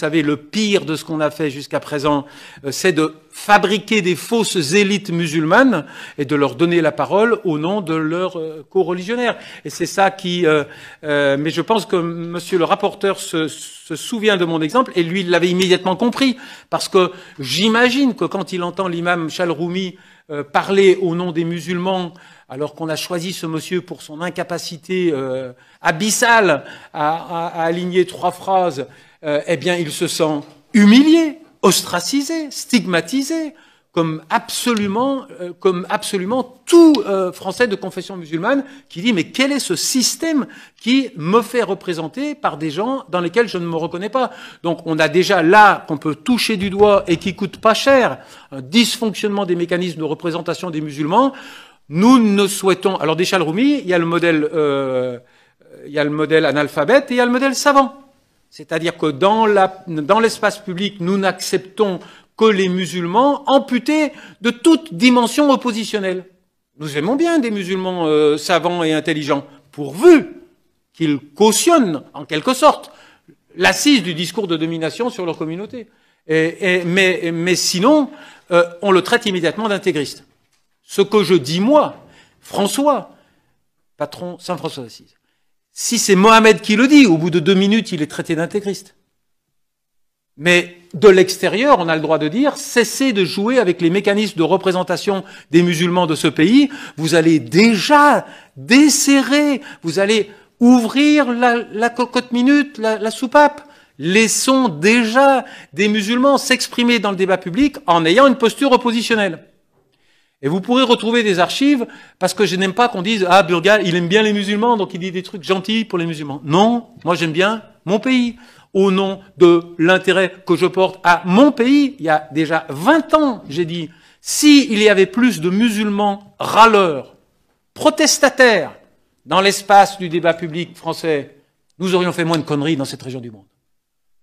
savez, le pire de ce qu'on a fait jusqu'à présent, euh, c'est de fabriquer des fausses élites musulmanes et de leur donner la parole au nom de leurs euh, co-religionnaires. Et c'est ça qui... Euh, mais je pense que monsieur le rapporteur se, souvient de mon exemple et lui, il l'avait immédiatement compris. Parce que j'imagine que quand il entend l'imam Chalroumi parler au nom des musulmans alors qu'on a choisi ce monsieur pour son incapacité abyssale à, aligner trois phrases euh, eh bien, il se sent humilié, ostracisé, stigmatisé, comme absolument, euh, comme absolument tout euh, Français de confession musulmane qui dit mais quel est ce système qui me fait représenter par des gens dans lesquels je ne me reconnais pas Donc on a déjà là qu'on peut toucher du doigt et qui coûte pas cher un dysfonctionnement des mécanismes de représentation des musulmans. Nous ne souhaitons alors des il y a le modèle, il y a le modèle analphabète et il y a le modèle savant. C'est-à-dire que dans l'espace dans public, nous n'acceptons que les musulmans amputés de toute dimension oppositionnelle. Nous aimons bien des musulmans euh, savants et intelligents, pourvu qu'ils cautionnent, en quelque sorte, l'assise du discours de domination sur leur communauté. Et, mais, mais, sinon, euh, on le traite immédiatement d'intégriste. Ce que je dis, moi, François, patron Saint-François d'Assise, si c'est Mohamed qui le dit, au bout de deux minutes, il est traité d'intégriste. Mais de l'extérieur, on a le droit de dire cessez de jouer avec les mécanismes de représentation des musulmans de ce pays. Vous allez déjà desserrer, vous allez ouvrir la, cocotte minute, la soupape. Laissons déjà des musulmans s'exprimer dans le débat public en ayant une posture oppositionnelle. Et vous pourrez retrouver des archives parce que je n'aime pas qu'on dise ah Burgal il aime bien les musulmans donc il dit des trucs gentils pour les musulmans. Non, moi j'aime bien mon pays. Au nom de l'intérêt que je porte à mon pays, il y a déjà 20 ans, j'ai dit, s'il y avait plus de musulmans râleurs, protestataires, dans l'espace du débat public français, nous aurions fait moins de conneries dans cette région du monde.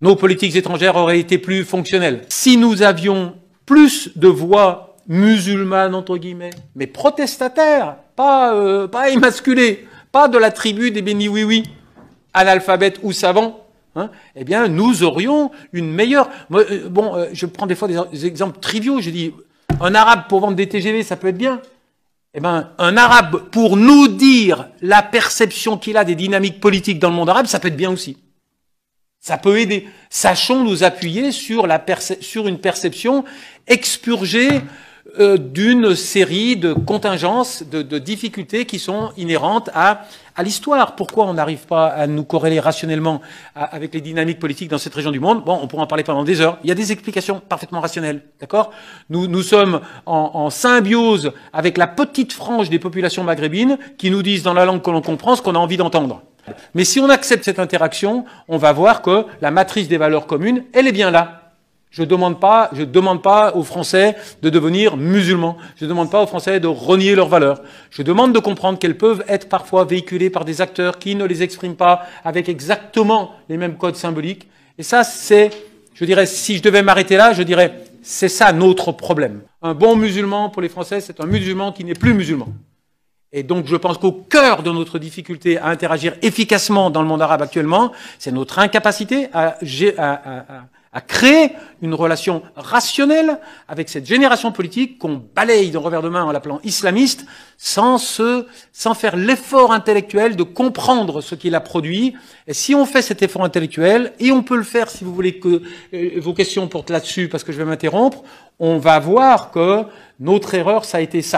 Nos politiques étrangères auraient été plus fonctionnelles. Si nous avions plus de voix Musulman entre guillemets, mais protestataire, pas, euh, pas émasculé, pas de la tribu des béni oui oui, analphabète ou savant, hein, eh bien nous aurions une meilleure. Euh, bon, euh, je prends des fois des, exemples triviaux. Je dis, un arabe pour vendre des TGV, ça peut être bien. Eh ben, un arabe pour nous dire la perception qu'il a des dynamiques politiques dans le monde arabe, ça peut être bien aussi. Ça peut aider. Sachons nous appuyer sur, la sur une perception expurgée euh, d'une série de contingences, de, de, difficultés qui sont inhérentes à, à l'histoire. Pourquoi on n'arrive pas à nous corréler rationnellement avec les dynamiques politiques dans cette région du monde Bon, on pourra en parler pendant des heures. Il y a des explications parfaitement rationnelles, d'accord nous, nous sommes en, en, symbiose avec la petite frange des populations maghrébines qui nous disent dans la langue que l'on comprend ce qu'on a envie d'entendre. Mais si on accepte cette interaction, on va voir que la matrice des valeurs communes, elle est bien là. Je ne demande, pas, je demande pas aux Français de devenir musulmans. Je ne demande pas aux Français de renier leurs valeurs. Je demande de comprendre qu'elles peuvent être parfois véhiculées par des acteurs qui ne les expriment pas avec exactement les mêmes codes symboliques. Et ça, c'est, je dirais, si je devais m'arrêter là, je dirais, c'est ça notre problème. Un bon musulman pour les Français, c'est un musulman qui n'est plus musulman. Et donc je pense qu'au cœur de notre difficulté à interagir efficacement dans le monde arabe actuellement, c'est notre incapacité à, à, à, à à créer une relation rationnelle avec cette génération politique qu'on balaye d'un revers de main en l'appelant islamiste, sans, se, sans faire l'effort intellectuel de comprendre ce qu'il a produit. Et si on fait cet effort intellectuel, et on peut le faire si vous voulez que euh, vos questions portent là-dessus, parce que je vais m'interrompre, on va voir que notre erreur, ça a été ça.